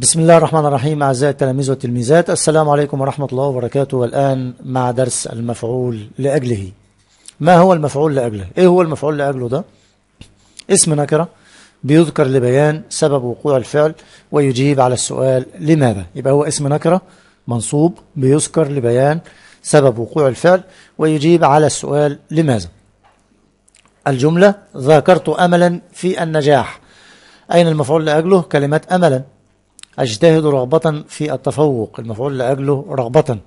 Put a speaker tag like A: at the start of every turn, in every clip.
A: بسم الله الرحمن الرحيم أعزائي التلاميذ والتلميذات السلام عليكم ورحمة الله وبركاته والآن مع درس المفعول لأجله ما هو المفعول لأجله؟ إيه هو المفعول لأجله ده؟ اسم نكرة بيذكر لبيان سبب وقوع الفعل ويجيب على السؤال لماذا؟ يبقى هو اسم نكرة منصوب بيذكر لبيان سبب وقوع الفعل ويجيب على السؤال لماذا؟ الجملة ذاكرت أملا في النجاح أين المفعول لأجله؟ كلمة أملا أجتهد رغبة في التفوق المفعول لأجله رغبة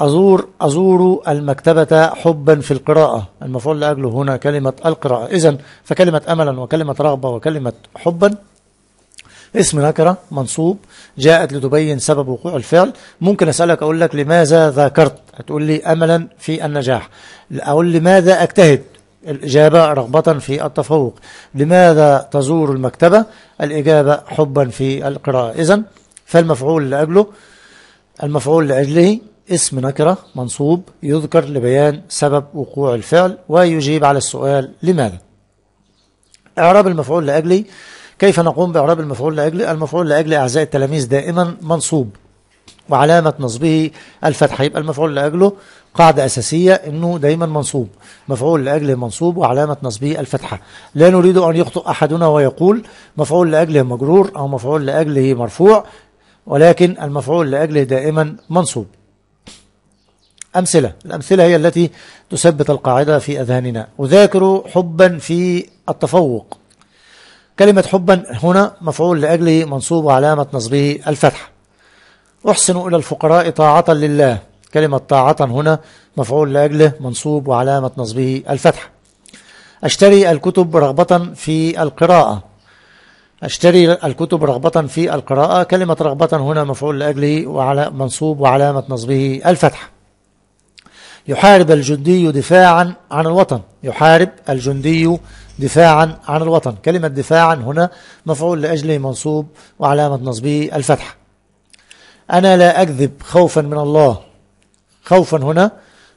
A: أزور أزور المكتبة حبا في القراءة المفعول لأجله هنا كلمة القراءة إذا فكلمة أملا وكلمة رغبة وكلمة حبا اسم نكرة منصوب جاءت لتبين سبب وقوع الفعل ممكن أسألك أقول لك لماذا ذاكرت هتقول لي أملا في النجاح أقول لماذا أجتهد الإجابة رغبة في التفوق لماذا تزور المكتبة الإجابة حبا في القراءة إذن فالمفعول لأجله المفعول لأجله اسم نكرة منصوب يذكر لبيان سبب وقوع الفعل ويجيب على السؤال لماذا إعراب المفعول لأجله كيف نقوم بإعراب المفعول لأجله المفعول لأجله أعزائي التلاميذ دائما منصوب وعلامة نصبه الفتحة يبقى المفعول لأجله قاعدة أساسية أنه دايما منصوب مفعول لأجله منصوب وعلامة نصبه الفتحة لا نريد أن يخطئ أحدنا ويقول مفعول لأجله مجرور أو مفعول لأجله مرفوع ولكن المفعول لأجله دائما منصوب أمثلة الأمثلة هي التي تثبت القاعدة في أذهاننا وذاكروا حبا في التفوق كلمة حبا هنا مفعول لأجله منصوب وعلامة نصبه الفتحة احسنوا إلى الفقراء طاعة لله كلمة طاعة هنا مفعول لأجله منصوب وعلامة نصبه الفتح أشتري الكتب رغبة في القراءة أشتري الكتب رغبة في القراءة كلمة رغبة هنا مفعول لأجله وعلى منصوب وعلامة نصبه الفتح يحارب الجندي دفاعا عن الوطن يحارب الجندي دفاعا عن الوطن كلمة دفاعا هنا مفعول لأجله منصوب وعلامة نصبه الفتح أنا لا أكذب خوفا من الله خوفا هنا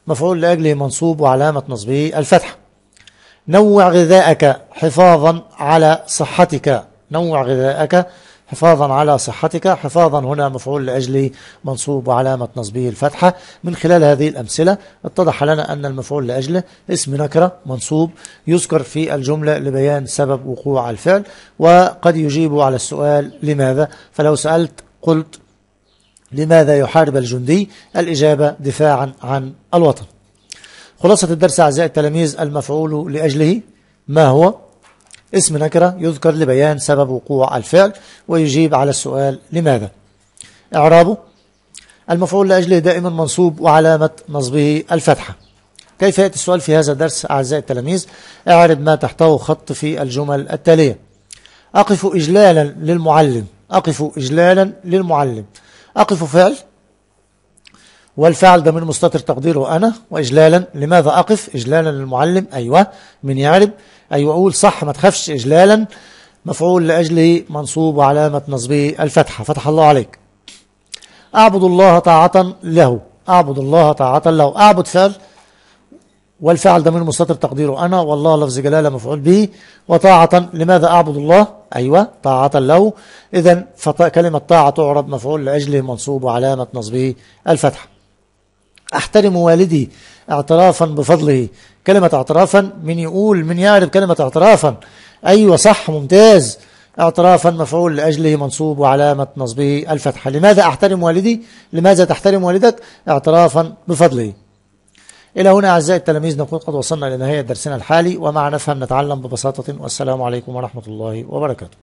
A: مفعول لأجله منصوب وعلامة نصبه الفتحة نوع غذاءك حفاظا على صحتك نوع غذاءك حفاظا على صحتك حفاظا هنا مفعول لأجله منصوب وعلامة نصبه الفتحة من خلال هذه الأمثلة اتضح لنا أن المفعول لأجله اسم نكرة منصوب يذكر في الجملة لبيان سبب وقوع الفعل وقد يجيب على السؤال لماذا فلو سألت قلت لماذا يحارب الجندي الإجابة دفاعا عن الوطن خلاصة الدرس أعزائي التلاميذ المفعول لأجله ما هو اسم نكرة يذكر لبيان سبب وقوع الفعل ويجيب على السؤال لماذا إعرابه المفعول لأجله دائما منصوب وعلامة نصبه الفتحة كيف يأتي السؤال في هذا الدرس أعزائي التلاميذ اعرب ما تحته خط في الجمل التالية أقف إجلالا للمعلم أقف إجلالا للمعلم أقف فعل والفعل ده من مستتر تقديره أنا وإجلالا لماذا أقف إجلالا للمعلم أيوة من يعرب أيوة أقول صح ما تخافش إجلالا مفعول لأجله منصوب وعلامة نصبه الفتحة فتح الله عليك أعبد الله طاعة له أعبد الله طاعة له أعبد فعل والفعل ده من مستتر تقديره أنا والله لفظ جلالة مفعول به وطاعة لماذا أعبد الله أيوة طاعة له إذا فكلمة طاعة تعرب مفعول لأجله منصوب وعلامة نصبه الفتحة أحترم والدي اعترافا بفضله كلمة اعترافا من يقول من يعرف كلمة اعترافا أيوة صح ممتاز اعترافا مفعول لأجله منصوب وعلامة نصبه الفتحة لماذا أحترم والدي لماذا تحترم والدك اعترافا بفضله إلى هنا أعزائي التلاميذ نكون قد وصلنا إلى نهاية درسنا الحالي ومع نفهم نتعلم ببساطة والسلام عليكم ورحمة الله وبركاته